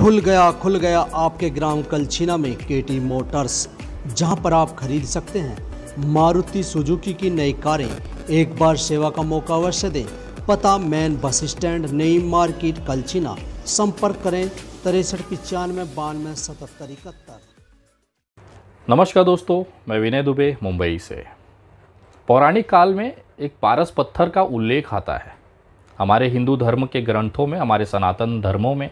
खुल गया खुल गया आपके ग्राम कलछीना में केटी मोटर्स जहां पर आप खरीद सकते हैं मारुति सुजुकी की नई कारें एक बार सेवा का मौका अवश्य दें पता मैन बस स्टैंड नई मार्केट कलछीना संपर्क करें तिरसठ पचानवे बानवे सतहत्तर इकहत्तर नमस्कार दोस्तों मैं विनय दुबे मुंबई से पौराणिक काल में एक पारस पत्थर का उल्लेख आता है हमारे हिंदू धर्म के ग्रंथों में हमारे सनातन धर्मों में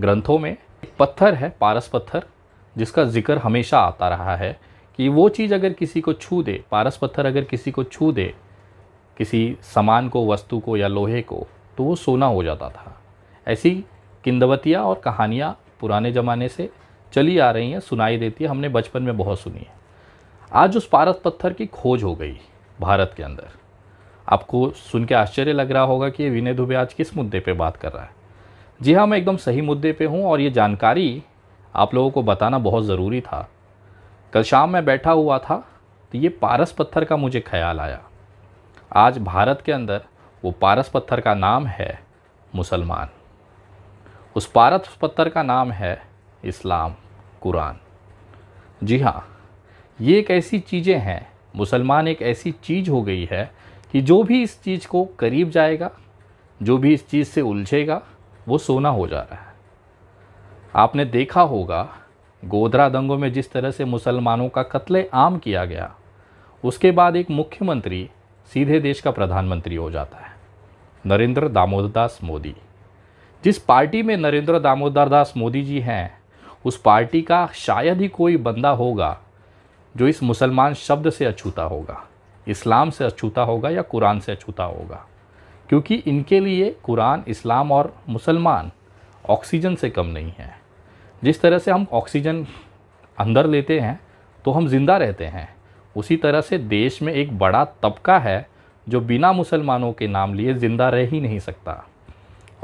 ग्रंथों में एक पत्थर है पारस पत्थर जिसका जिक्र हमेशा आता रहा है कि वो चीज़ अगर किसी को छू दे पारस पत्थर अगर किसी को छू दे किसी सामान को वस्तु को या लोहे को तो वो सोना हो जाता था ऐसी किंदवतियाँ और कहानियाँ पुराने ज़माने से चली आ रही हैं सुनाई देती है हमने बचपन में बहुत सुनी है आज उस पारस पत्थर की खोज हो गई भारत के अंदर आपको सुन के आश्चर्य लग रहा होगा कि ये विनय दुबे आज किस मुद्दे पे बात कर रहा है जी हाँ मैं एकदम सही मुद्दे पे हूँ और ये जानकारी आप लोगों को बताना बहुत ज़रूरी था कल शाम मैं बैठा हुआ था तो ये पारस पत्थर का मुझे ख्याल आया आज भारत के अंदर वो पारस पत्थर का नाम है मुसलमान उस पारस पत्थर का नाम है इस्लाम कुरान जी हाँ ये एक ऐसी चीज़ें हैं मुसलमान एक ऐसी चीज़ हो गई है कि जो भी इस चीज़ को करीब जाएगा जो भी इस चीज़ से उलझेगा वो सोना हो जा रहा है आपने देखा होगा गोधरा दंगों में जिस तरह से मुसलमानों का कत्ल आम किया गया उसके बाद एक मुख्यमंत्री सीधे देश का प्रधानमंत्री हो जाता है नरेंद्र दामोदर दास मोदी जिस पार्टी में नरेंद्र दामोदर दास मोदी जी हैं उस पार्टी का शायद ही कोई बंदा होगा जो इस मुसलमान शब्द से अछूता होगा इस्लाम से अछूता होगा या कुरान से अछूता होगा क्योंकि इनके लिए कुरान इस्लाम और मुसलमान ऑक्सीजन से कम नहीं है जिस तरह से हम ऑक्सीजन अंदर लेते हैं तो हम ज़िंदा रहते हैं उसी तरह से देश में एक बड़ा तबका है जो बिना मुसलमानों के नाम लिए ज़िंदा रह ही नहीं सकता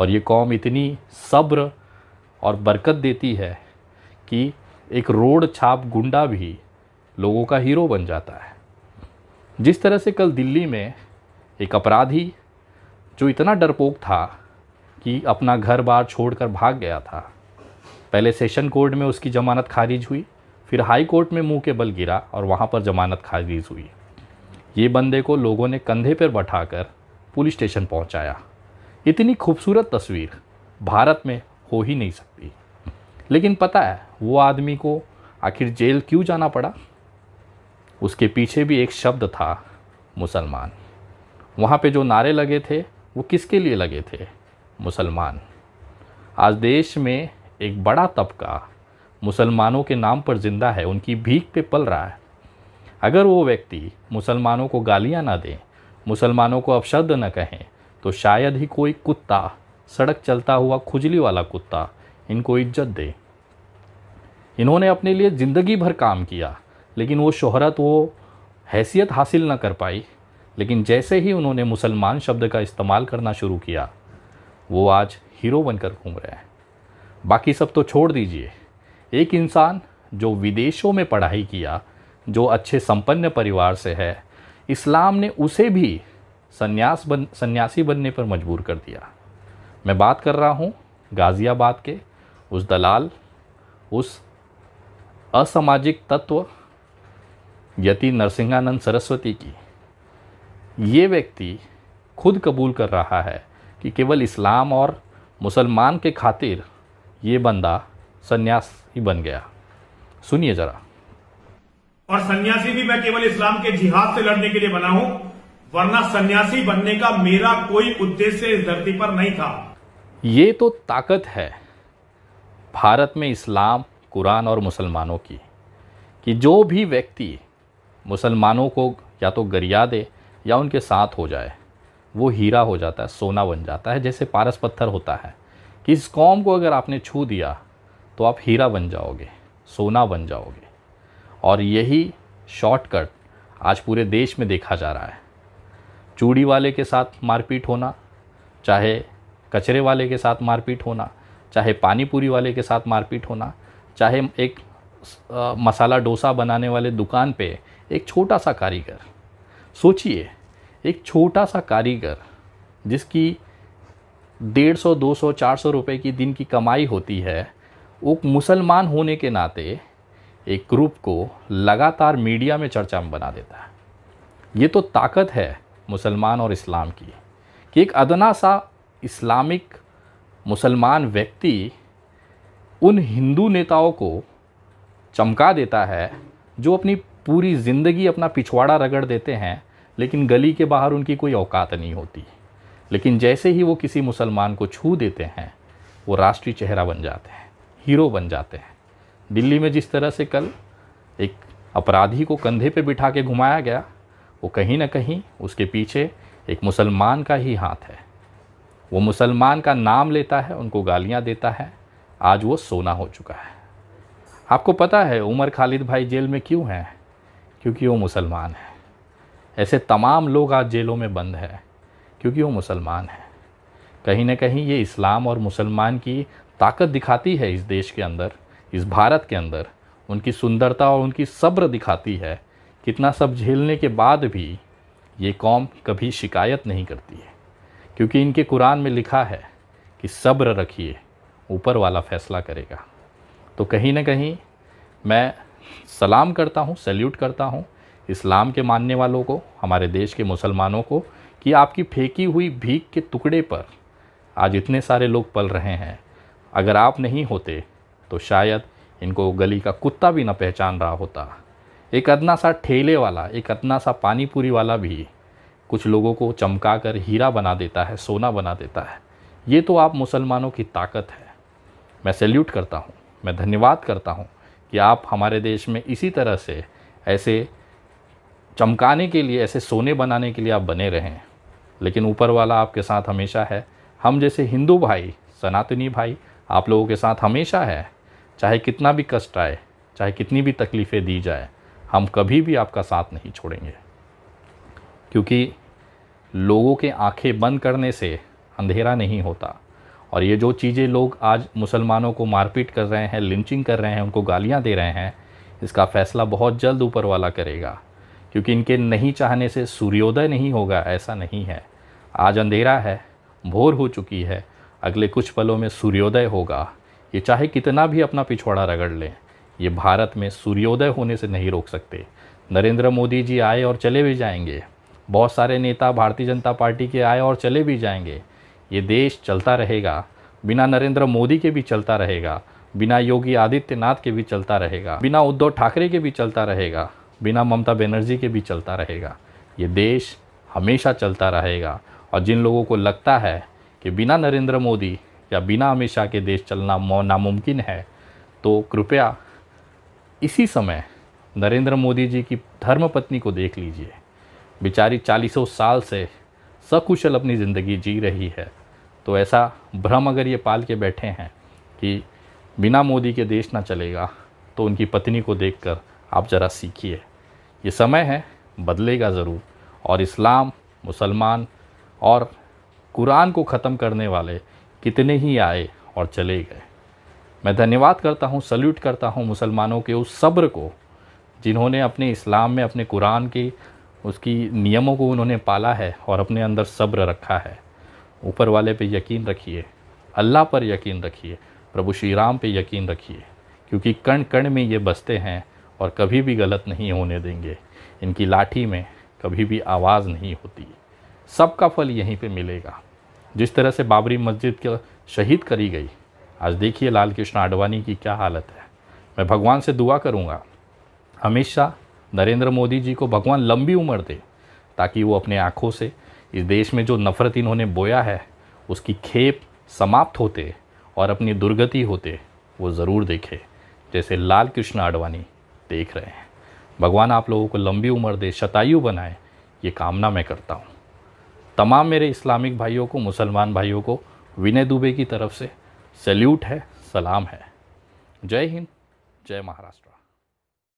और ये कौम इतनी सब्र और बरकत देती है कि एक रोड छाप गुंडा भी लोगों का हीरो बन जाता है जिस तरह से कल दिल्ली में एक अपराधी जो इतना डरपोक था कि अपना घर बार छोड़कर भाग गया था पहले सेशन कोर्ट में उसकी ज़मानत खारिज हुई फिर हाई कोर्ट में मुंह के बल गिरा और वहाँ पर ज़मानत खारिज हुई ये बंदे को लोगों ने कंधे पर बैठाकर पुलिस स्टेशन पहुँचाया इतनी खूबसूरत तस्वीर भारत में हो ही नहीं सकती लेकिन पता है वो आदमी को आखिर जेल क्यों जाना पड़ा उसके पीछे भी एक शब्द था मुसलमान वहाँ पे जो नारे लगे थे वो किसके लिए लगे थे मुसलमान आज देश में एक बड़ा तबका मुसलमानों के नाम पर ज़िंदा है उनकी भीख पे पल रहा है अगर वो व्यक्ति मुसलमानों को गालियाँ ना दें मुसलमानों को अपशब्द न कहें तो शायद ही कोई कुत्ता सड़क चलता हुआ खुजली वाला कुत्ता इनको इज्जत दे इन्होंने अपने लिए ज़िंदगी भर काम किया लेकिन वो शोहरत वो हैसियत हासिल न कर पाई लेकिन जैसे ही उन्होंने मुसलमान शब्द का इस्तेमाल करना शुरू किया वो आज हीरो बनकर घूम रहे हैं बाकी सब तो छोड़ दीजिए एक इंसान जो विदेशों में पढ़ाई किया जो अच्छे संपन्न परिवार से है इस्लाम ने उसे भी सन्यास बन सन्यासी बनने पर मजबूर कर दिया मैं बात कर रहा हूँ गाज़ियाबाद के उस दलाल उस असामाजिक तत्व यति नरसिंहानंद सरस्वती की ये व्यक्ति खुद कबूल कर रहा है कि केवल इस्लाम और मुसलमान के खातिर ये बंदा सन्यास ही बन गया सुनिए जरा और सन्यासी भी मैं केवल इस्लाम के जिहाद से लड़ने के लिए बना हूं वरना सन्यासी बनने का मेरा कोई उद्देश्य इस धरती पर नहीं था ये तो ताकत है भारत में इस्लाम कुरान और मुसलमानों की कि जो भी व्यक्ति मुसलमानों को या तो गरिया दे या उनके साथ हो जाए वो हीरा हो जाता है सोना बन जाता है जैसे पारस पत्थर होता है कि इस कौम को अगर आपने छू दिया तो आप हीरा बन जाओगे सोना बन जाओगे और यही शॉर्टकट आज पूरे देश में देखा जा रहा है चूड़ी वाले के साथ मारपीट होना चाहे कचरे वाले के साथ मारपीट होना चाहे पानीपुरी वाले के साथ मारपीट होना चाहे एक मसाला डोसा बनाने वाले दुकान पे एक छोटा सा कारीगर सोचिए एक छोटा सा कारीगर जिसकी डेढ़ सौ दो सौ चार सौ रुपये की दिन की कमाई होती है वो मुसलमान होने के नाते एक ग्रुप को लगातार मीडिया में चर्चा में बना देता है ये तो ताकत है मुसलमान और इस्लाम की कि एक अदना सा इस्लामिक मुसलमान व्यक्ति उन हिंदू नेताओं को चमका देता है जो अपनी पूरी ज़िंदगी अपना पिछवाड़ा रगड़ देते हैं लेकिन गली के बाहर उनकी कोई औकात नहीं होती लेकिन जैसे ही वो किसी मुसलमान को छू देते हैं वो राष्ट्रीय चेहरा बन जाते हैं हीरो बन जाते हैं दिल्ली में जिस तरह से कल एक अपराधी को कंधे पे बिठा के घुमाया गया वो कहीं ना कहीं उसके पीछे एक मुसलमान का ही हाथ है वो मुसलमान का नाम लेता है उनको गालियाँ देता है आज वो सोना हो चुका है आपको पता है उमर खालिद भाई जेल में क्यों हैं क्योंकि वो मुसलमान है ऐसे तमाम लोग आज जेलों में बंद हैं क्योंकि वो मुसलमान हैं कहीं ना कहीं ये इस्लाम और मुसलमान की ताकत दिखाती है इस देश के अंदर इस भारत के अंदर उनकी सुंदरता और उनकी सब्र दिखाती है कितना सब झेलने के बाद भी ये कौम कभी शिकायत नहीं करती है क्योंकि इनके कुरान में लिखा है कि सब्र रखिए ऊपर वाला फ़ैसला करेगा तो कहीं ना कहीं मैं सलाम करता हूँ सैल्यूट करता हूँ इस्लाम के मानने वालों को हमारे देश के मुसलमानों को कि आपकी फेंकी हुई भीख के टुकड़े पर आज इतने सारे लोग पल रहे हैं अगर आप नहीं होते तो शायद इनको गली का कुत्ता भी ना पहचान रहा होता एक अदना सा ठेले वाला एक अदना सा पानी पूरी वाला भी कुछ लोगों को चमका कर हीरा बना देता है सोना बना देता है ये तो आप मुसलमानों की ताकत है मैं सैल्यूट करता हूँ मैं धन्यवाद करता हूँ कि आप हमारे देश में इसी तरह से ऐसे चमकाने के लिए ऐसे सोने बनाने के लिए आप बने रहें लेकिन ऊपर वाला आपके साथ हमेशा है हम जैसे हिंदू भाई सनातनी भाई आप लोगों के साथ हमेशा है चाहे कितना भी कष्ट आए चाहे कितनी भी तकलीफ़ें दी जाए हम कभी भी आपका साथ नहीं छोड़ेंगे क्योंकि लोगों के आंखें बंद करने से अंधेरा नहीं होता और ये जो चीज़ें लोग आज मुसलमानों को मारपीट कर रहे हैं लिंचिंग कर रहे हैं उनको गालियाँ दे रहे हैं इसका फ़ैसला बहुत जल्द ऊपर वाला करेगा क्योंकि इनके नहीं चाहने से सूर्योदय नहीं होगा ऐसा नहीं है आज अंधेरा है भोर हो चुकी है अगले कुछ पलों में सूर्योदय होगा ये चाहे कितना भी अपना पिछवाड़ा रगड़ लें ये भारत में सूर्योदय होने से नहीं रोक सकते नरेंद्र मोदी जी आए और चले भी जाएंगे बहुत सारे नेता भारतीय जनता पार्टी के आए और चले भी जाएंगे ये देश चलता रहेगा बिना नरेंद्र मोदी के भी चलता रहेगा बिना योगी आदित्यनाथ के भी चलता रहेगा बिना उद्धव ठाकरे के भी चलता रहेगा बिना ममता बनर्जी के भी चलता रहेगा ये देश हमेशा चलता रहेगा और जिन लोगों को लगता है कि बिना नरेंद्र मोदी या बिना अमित शाह के देश चलना नामुमकिन है तो कृपया इसी समय नरेंद्र मोदी जी की धर्मपत्नी को देख लीजिए बेचारी चालीसों साल से सकुशल अपनी ज़िंदगी जी रही है तो ऐसा भ्रम अगर ये पाल के बैठे हैं कि बिना मोदी के देश ना चलेगा तो उनकी पत्नी को देखकर आप ज़रा सीखिए ये समय है बदलेगा ज़रूर और इस्लाम मुसलमान और कुरान को ख़त्म करने वाले कितने ही आए और चले गए मैं धन्यवाद करता हूँ सल्यूट करता हूँ मुसलमानों के उस सब्र को जिन्होंने अपने इस्लाम में अपने कुरान के उसकी नियमों को उन्होंने पाला है और अपने अंदर सब्र रखा है ऊपर वाले पे यकीन रखिए अल्लाह पर यकीन रखिए प्रभु श्री राम पे यकीन रखिए क्योंकि कण कण में ये बसते हैं और कभी भी गलत नहीं होने देंगे इनकी लाठी में कभी भी आवाज़ नहीं होती सबका फल यहीं पे मिलेगा जिस तरह से बाबरी मस्जिद के शहीद करी गई आज देखिए लाल कृष्ण आडवाणी की क्या हालत है मैं भगवान से दुआ करूँगा हमेशा नरेंद्र मोदी जी को भगवान लंबी उम्र दे ताकि वो अपने आँखों से इस देश में जो नफ़रत इन्होंने बोया है उसकी खेप समाप्त होते और अपनी दुर्गति होते वो ज़रूर देखे जैसे लाल कृष्ण आडवाणी देख रहे हैं भगवान आप लोगों को लंबी उम्र दे शतायु बनाए ये कामना मैं करता हूँ तमाम मेरे इस्लामिक भाइयों को मुसलमान भाइयों को विनय दुबे की तरफ से सल्यूट है सलाम है जय हिंद जय महाराष्ट्र